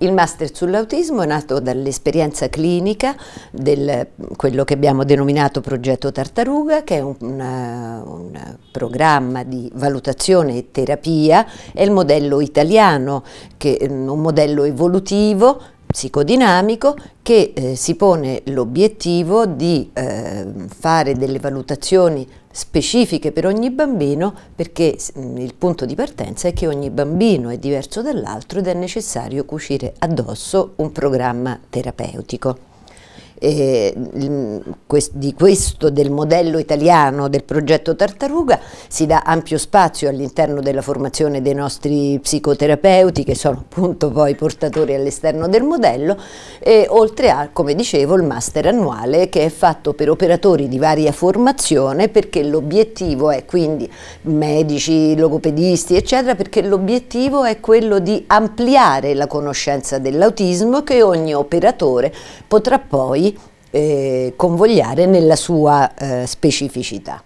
Il master sull'autismo è nato dall'esperienza clinica del quello che abbiamo denominato progetto Tartaruga, che è un, un programma di valutazione e terapia, è il modello italiano, che, un modello evolutivo psicodinamico che eh, si pone l'obiettivo di eh, fare delle valutazioni specifiche per ogni bambino perché mh, mm, il punto di partenza è che ogni bambino è diverso dall'altro ed è necessario cucire addosso un programma terapeutico eh, di questo, del modello italiano del progetto Tartaruga, si dà ampio spazio all'interno della formazione dei nostri psicoterapeuti che sono appunto poi portatori all'esterno del modello e oltre a, come dicevo, il master annuale che è fatto per operatori di varia formazione perché l'obiettivo è quindi medici, logopedisti eccetera perché l'obiettivo è quello di ampliare la conoscenza dell'autismo che ogni operatore potrà poi eh, convogliare nella sua eh, specificità.